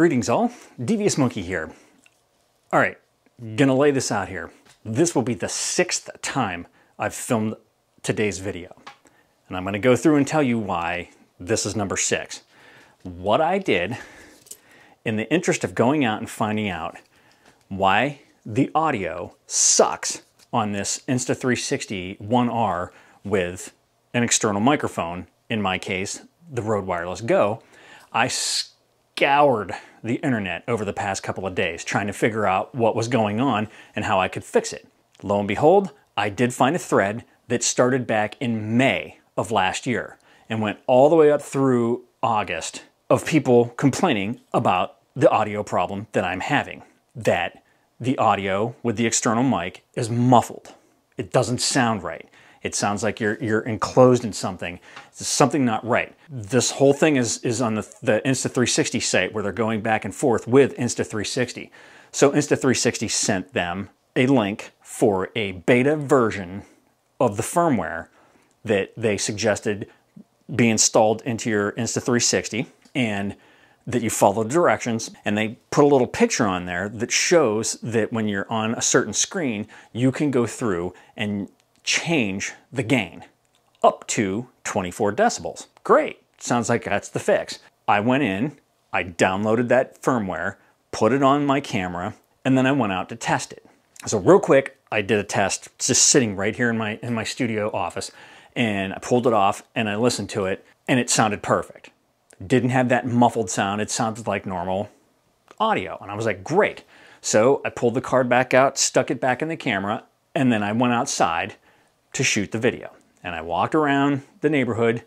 Greetings all, Devious Monkey here. All right, gonna lay this out here. This will be the sixth time I've filmed today's video. And I'm gonna go through and tell you why this is number six. What I did in the interest of going out and finding out why the audio sucks on this Insta360 1R with an external microphone, in my case, the Rode Wireless Go, I scoured the internet over the past couple of days trying to figure out what was going on and how I could fix it. Lo and behold, I did find a thread that started back in May of last year and went all the way up through August of people complaining about the audio problem that I'm having. That the audio with the external mic is muffled. It doesn't sound right. It sounds like you're, you're enclosed in something. It's something not right. This whole thing is, is on the, the Insta360 site where they're going back and forth with Insta360. So Insta360 sent them a link for a beta version of the firmware that they suggested be installed into your Insta360 and that you follow the directions and they put a little picture on there that shows that when you're on a certain screen you can go through and change the gain up to 24 decibels. Great, sounds like that's the fix. I went in, I downloaded that firmware, put it on my camera, and then I went out to test it. So real quick, I did a test just sitting right here in my, in my studio office, and I pulled it off and I listened to it, and it sounded perfect. Didn't have that muffled sound, it sounded like normal audio. And I was like, great. So I pulled the card back out, stuck it back in the camera, and then I went outside to shoot the video. And I walked around the neighborhood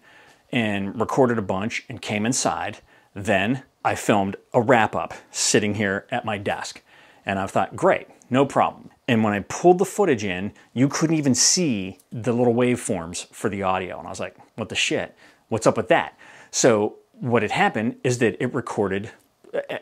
and recorded a bunch and came inside. Then I filmed a wrap up sitting here at my desk. And I thought, great, no problem. And when I pulled the footage in, you couldn't even see the little waveforms for the audio. And I was like, what the shit? What's up with that? So what had happened is that it recorded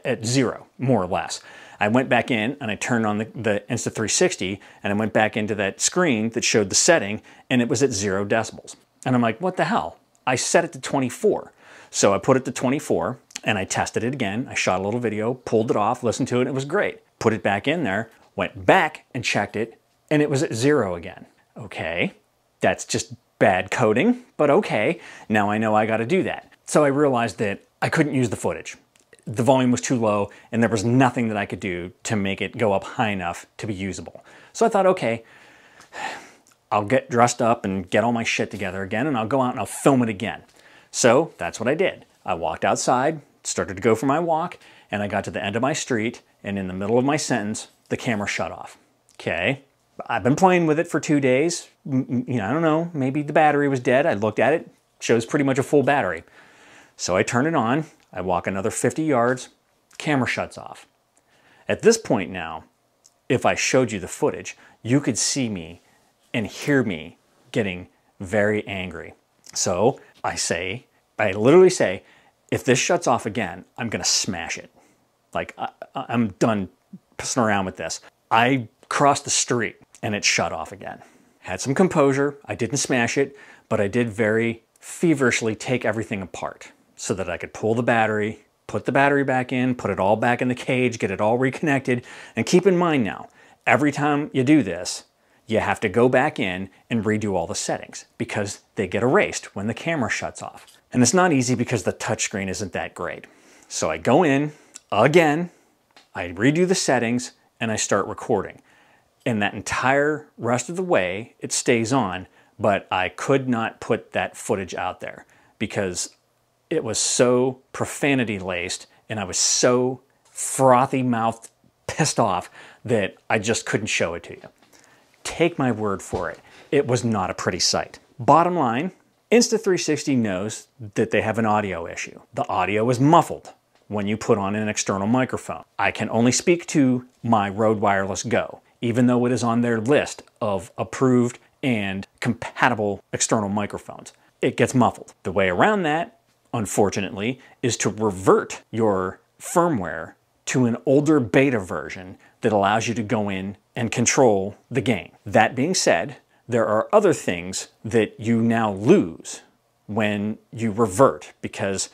at zero, more or less. I went back in and I turned on the, the Insta360 and I went back into that screen that showed the setting and it was at zero decibels. And I'm like, what the hell? I set it to 24. So I put it to 24 and I tested it again. I shot a little video, pulled it off, listened to it, it was great. Put it back in there, went back and checked it, and it was at zero again. Okay, that's just bad coding, but okay, now I know I gotta do that. So I realized that I couldn't use the footage the volume was too low and there was nothing that I could do to make it go up high enough to be usable. So I thought, okay, I'll get dressed up and get all my shit together again and I'll go out and I'll film it again. So that's what I did. I walked outside, started to go for my walk, and I got to the end of my street and in the middle of my sentence, the camera shut off. Okay, I've been playing with it for two days. M you know, I don't know, maybe the battery was dead. I looked at it, shows pretty much a full battery. So I turned it on, I walk another 50 yards, camera shuts off. At this point now, if I showed you the footage, you could see me and hear me getting very angry. So I say, I literally say, if this shuts off again, I'm gonna smash it. Like, I, am done pissing around with this. I crossed the street and it shut off again. Had some composure, I didn't smash it, but I did very feverishly take everything apart so that I could pull the battery, put the battery back in, put it all back in the cage, get it all reconnected. And keep in mind now, every time you do this, you have to go back in and redo all the settings because they get erased when the camera shuts off. And it's not easy because the touchscreen isn't that great. So I go in again, I redo the settings, and I start recording. And that entire rest of the way, it stays on, but I could not put that footage out there because it was so profanity laced, and I was so frothy mouthed, pissed off that I just couldn't show it to you. Take my word for it, it was not a pretty sight. Bottom line, Insta360 knows that they have an audio issue. The audio is muffled when you put on an external microphone. I can only speak to my Rode Wireless Go, even though it is on their list of approved and compatible external microphones. It gets muffled. The way around that unfortunately, is to revert your firmware to an older beta version that allows you to go in and control the game. That being said, there are other things that you now lose when you revert because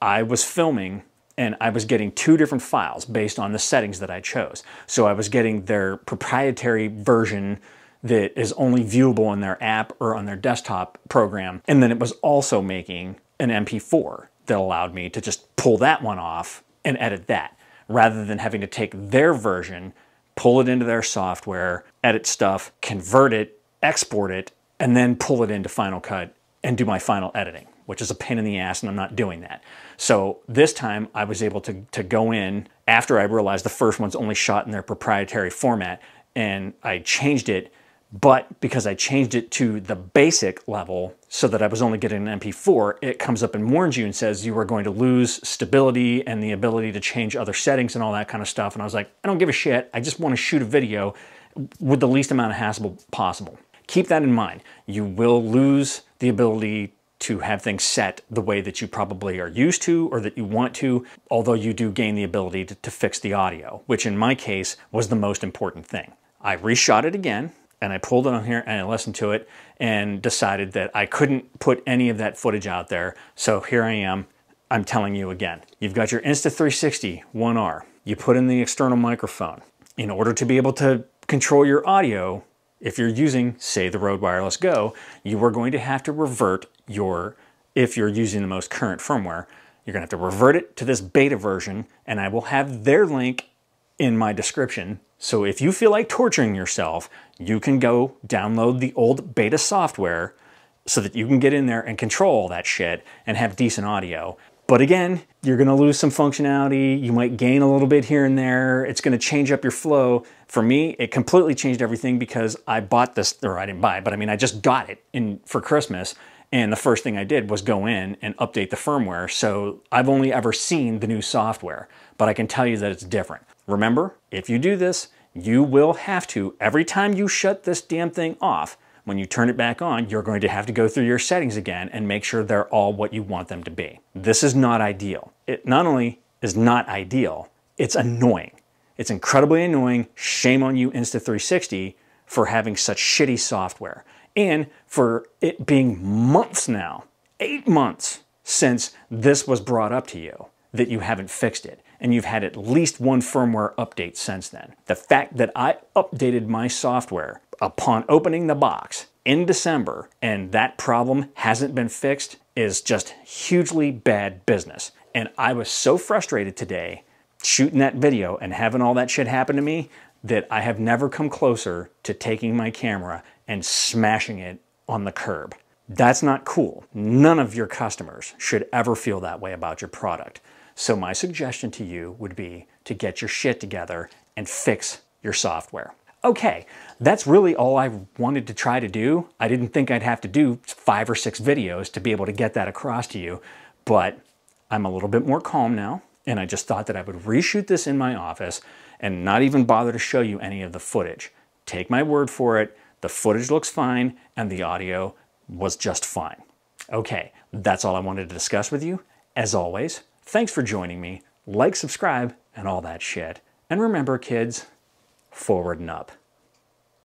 I was filming and I was getting two different files based on the settings that I chose. So I was getting their proprietary version that is only viewable in their app or on their desktop program. And then it was also making an MP4 that allowed me to just pull that one off and edit that rather than having to take their version, pull it into their software, edit stuff, convert it, export it, and then pull it into Final Cut and do my final editing, which is a pain in the ass and I'm not doing that. So this time I was able to, to go in after I realized the first one's only shot in their proprietary format and I changed it but because I changed it to the basic level so that I was only getting an MP4, it comes up and warns you and says you are going to lose stability and the ability to change other settings and all that kind of stuff. And I was like, I don't give a shit. I just want to shoot a video with the least amount of hassle possible. Keep that in mind. You will lose the ability to have things set the way that you probably are used to or that you want to, although you do gain the ability to, to, fix the audio, which in my case was the most important thing. I reshot it again and I pulled it on here and I listened to it and decided that I couldn't put any of that footage out there. So here I am, I'm telling you again. You've got your Insta360 One R. You put in the external microphone. In order to be able to control your audio, if you're using, say, the Rode Wireless Go, you are going to have to revert your, if you're using the most current firmware, you're gonna have to revert it to this beta version, and I will have their link in my description so if you feel like torturing yourself, you can go download the old beta software so that you can get in there and control all that shit and have decent audio. But again, you're gonna lose some functionality. You might gain a little bit here and there. It's gonna change up your flow. For me, it completely changed everything because I bought this, or I didn't buy it, but I mean, I just got it in for Christmas. And the first thing I did was go in and update the firmware. So I've only ever seen the new software, but I can tell you that it's different. Remember, if you do this, you will have to, every time you shut this damn thing off, when you turn it back on, you're going to have to go through your settings again and make sure they're all what you want them to be. This is not ideal. It not only is not ideal, it's annoying. It's incredibly annoying. Shame on you, Insta360, for having such shitty software and for it being months now, eight months since this was brought up to you that you haven't fixed it, and you've had at least one firmware update since then. The fact that I updated my software upon opening the box in December and that problem hasn't been fixed is just hugely bad business. And I was so frustrated today shooting that video and having all that shit happen to me that I have never come closer to taking my camera and smashing it on the curb. That's not cool. None of your customers should ever feel that way about your product. So my suggestion to you would be to get your shit together and fix your software. Okay, that's really all I wanted to try to do. I didn't think I'd have to do five or six videos to be able to get that across to you, but I'm a little bit more calm now, and I just thought that I would reshoot this in my office and not even bother to show you any of the footage. Take my word for it, the footage looks fine, and the audio was just fine. Okay, that's all I wanted to discuss with you. As always, Thanks for joining me. Like, subscribe, and all that shit. And remember, kids, forward and up.